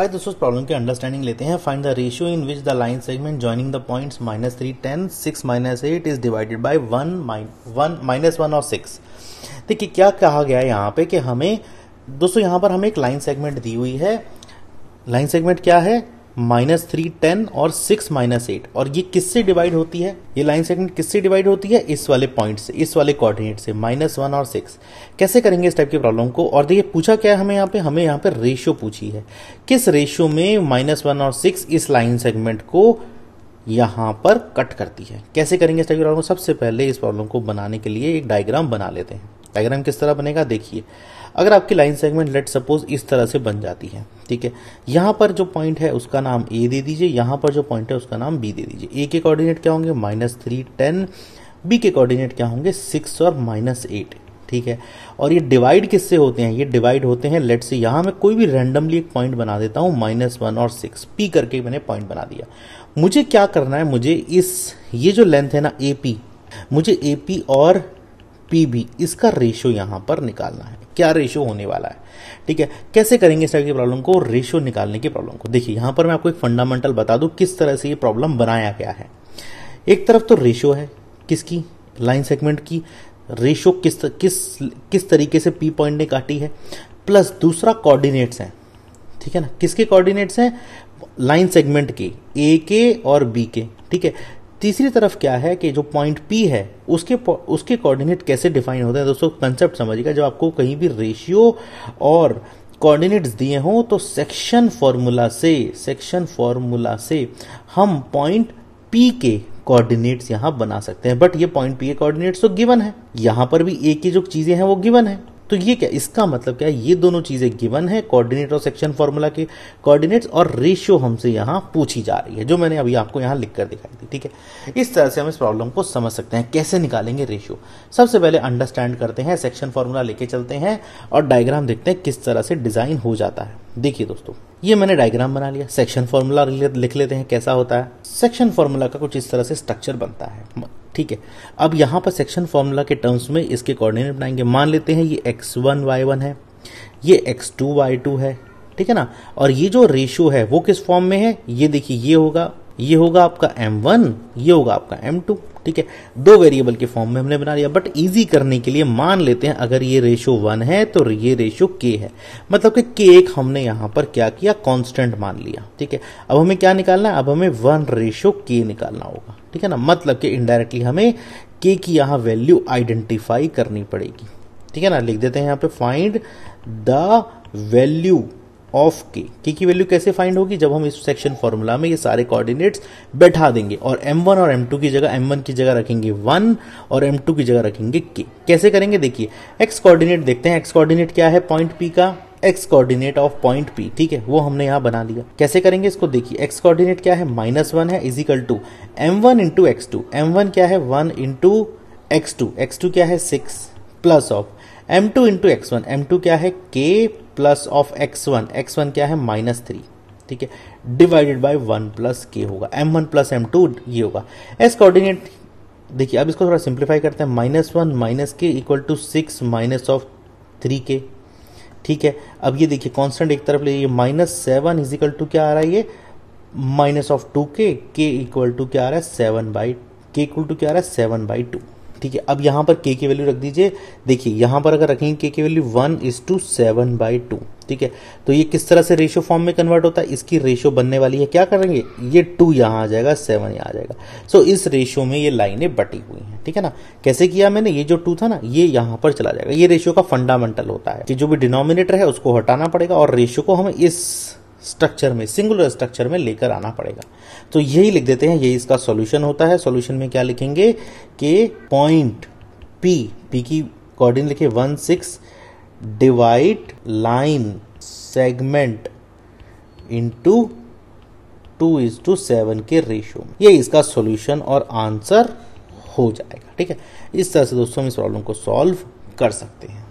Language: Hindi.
आइए दोस्तों प्रॉब्लम की अंडरस्टैंडिंग लेते हैं find the ratio in which the line segment joining the points minus three ten six minus eight is divided by one one minus one और सिक्स देखिए क्या कहा गया है यहाँ पे कि हमें दोस्तों यहाँ पर हमें एक लाइन सेगमेंट दी हुई है लाइन सेगमेंट क्या है माइनस थ्री टेन और सिक्स माइनस एट और ये किससे डिवाइड होती है ये लाइन सेगमेंट किससे डिवाइड होती है इस वाले पॉइंट से इस वाले कोऑर्डिनेट से माइनस वन और सिक्स कैसे करेंगे इस टाइप की प्रॉब्लम को और देखिए पूछा क्या है हमें यहाँ पे हमें यहाँ पे रेशियो पूछी है किस रेशियो में माइनस वन और सिक्स इस लाइन सेगमेंट को यहाँ पर कट करती है कैसे करेंगे इस टाइप की प्रॉब्लम सबसे पहले इस प्रॉब्लम को बनाने के लिए एक डायग्राम बना लेते हैं डायग्राम किस तरह बनेगा देखिए अगर आपकी लाइन सेगमेंट लेट सपोज इस तरह से बन जाती है ठीक है यहाँ पर जो पॉइंट है उसका नाम ए दे दीजिए यहाँ पर जो पॉइंट है उसका नाम बी दे दीजिए ए के कोऑर्डिनेट क्या होंगे माइनस थ्री टेन बी के कोऑर्डिनेट क्या होंगे सिक्स और माइनस एट ठीक है और ये डिवाइड किससे होते हैं ये डिवाइड होते हैं लेट से यहाँ मैं कोई भी रैंडमली एक पॉइंट बना देता हूँ माइनस वन और सिक्स पी करके मैंने पॉइंट बना दिया मुझे क्या करना है मुझे इस ये जो लेंथ है ना ए पी मुझे ए पी और पी बी इसका रेशो यहाँ पर निकालना है क्या रेशो होने वाला है ठीक है कैसे करेंगे इस टाइप की प्रॉब्लम को रेशो निकालने की प्रॉब्लम को देखिए यहाँ पर मैं आपको एक फंडामेंटल बता दूँ किस तरह से ये प्रॉब्लम बनाया गया है एक तरफ तो रेशो है किसकी लाइन सेगमेंट की रेशो किस किस किस तरीके से पी पॉइंट ने काटी है प्लस दूसरा कोऑर्डिनेट्स हैं ठीक है ना किसके कोऑर्डिनेट्स हैं लाइन सेगमेंट के ए के और बी के ठीक है तीसरी तरफ क्या है कि जो पॉइंट पी है उसके उसके कोऑर्डिनेट कैसे डिफाइन होते हैं दोस्तों कंसेप्ट समझिएगा जब आपको कहीं भी रेशियो और कोऑर्डिनेट्स दिए हों तो सेक्शन फॉर्मूला से सेक्शन फॉर्मूला से हम पॉइंट पी के कोऑर्डिनेट्स यहां बना सकते हैं बट ये पॉइंट पी के कोऑर्डिनेट्स तो गिवन है यहां पर भी ए की जो चीज़ें हैं वो गिवन है तो ये क्या इसका मतलब क्या है ये दोनों चीज़ें गिवन है कोऑर्डिनेट और सेक्शन फॉर्मूला के कोऑर्डिनेट्स और रेशियो हमसे यहाँ पूछी जा रही है जो मैंने अभी आपको यहाँ लिख कर दिखाई दी ठीक है इस तरह से हम इस प्रॉब्लम को समझ सकते हैं कैसे निकालेंगे रेशियो सबसे पहले अंडरस्टैंड करते हैं सेक्शन फार्मूला लेके चलते हैं और डायग्राम देखते हैं किस तरह से डिज़ाइन हो जाता है देखिए दोस्तों ये मैंने डायग्राम बना लिया सेक्शन फार्मूला लिख लेते हैं कैसा होता है सेक्शन फार्मूला का कुछ इस तरह से स्ट्रक्चर बनता है ठीक है अब यहां पर सेक्शन फॉर्मूला के टर्म्स में इसके कोऑर्डिनेट बनाएंगे मान लेते हैं ये एक्स वन वाई वन है ये एक्स टू वाई टू है ठीक है ना और ये जो रेशियो है वो किस फॉर्म में है ये देखिए ये होगा ये होगा आपका m1 ये होगा आपका m2 ठीक है दो वेरिएबल के फॉर्म में हमने बना लिया बट इजी करने के लिए मान लेते हैं अगर ये रेशो वन है तो ये रेशो के है मतलब कि के एक हमने यहां पर क्या किया कांस्टेंट मान लिया ठीक है अब हमें क्या निकालना है अब हमें वन रेशो के निकालना होगा ठीक है ना मतलब कि इनडायरेक्टली हमें के की यहां वैल्यू आइडेंटिफाई करनी पड़ेगी ठीक है ना लिख देते हैं यहां पर फाइंड द वैल्यू ऑफ के के की वैल्यू कैसे फाइंड होगी जब हम इस सेक्शन फॉर्मूला में ये सारे कोऑर्डिनेट्स बैठा देंगे और एम वन और एम टू की जगह एम वन की जगह रखेंगे वन और एम टू की जगह रखेंगे के कैसे करेंगे देखिए एक्स कोऑर्डिनेट देखते हैं एक्स कोऑर्डिनेट क्या है पॉइंट पी का X coordinate of point P ठीक है वो हमने यहाँ बना लिया कैसे करेंगे इसको देखिए एक्स कोऑर्डिनेट क्या है माइनस वन है is equal to M one into X two M one क्या है one into X two X two क्या है six plus of M two into X one M two क्या है K plus of X one X one क्या है माइनस थ्री ठीक है divided by one plus K होगा M one plus M two ये होगा एस कोऑर्डिनेट देखिए अब इसको थोड़ा सिंप्लीफाई करते हैं minus one minus K equal to six minus of three K ठीक है अब ये देखिए कांस्टेंट एक तरफ ले minus seven is equal to क्या आ रहा है ये माइनस ऑफ टू के के इक्वल टू क्या आ रहा है seven by K equal to क्या आ रहा है सेवन बाई टू ठीक है अब यहां पर के की वैल्यू रख दीजिए देखिए यहां पर अगर रखेंगे के की value one is to seven by two ठीक है तो ये किस तरह से रेशो फॉर्म में कन्वर्ट होता है इसकी रेशो बनने वाली है क्या करेंगे ये टू यहां आ जाएगा सेवन यहां आ जाएगा सो so, इस रेशो में ये लाइनें बटी हुई हैं ठीक है ना कैसे किया मैंने ये जो टू था ना ये यहां पर चला जाएगा ये रेशो का फंडामेंटल होता है कि जो भी डिनोमिनेटर है उसको हटाना पड़ेगा और रेशो को हमें इस स्ट्रक्चर में सिंगुलर स्ट्रक्चर में लेकर आना पड़ेगा तो यही लिख देते हैं यही इसका सॉल्यूशन होता है सॉल्यूशन में क्या लिखेंगे कि पॉइंट पी पी की कोऑर्डिनेट लिखे one six divide line segment into two is to seven के रेशियो में ये इसका सॉल्यूशन और आंसर हो जाएगा ठीक है इस तरह से दोस्तों हम इस प्रॉब्लम को सॉल्व कर सकते हैं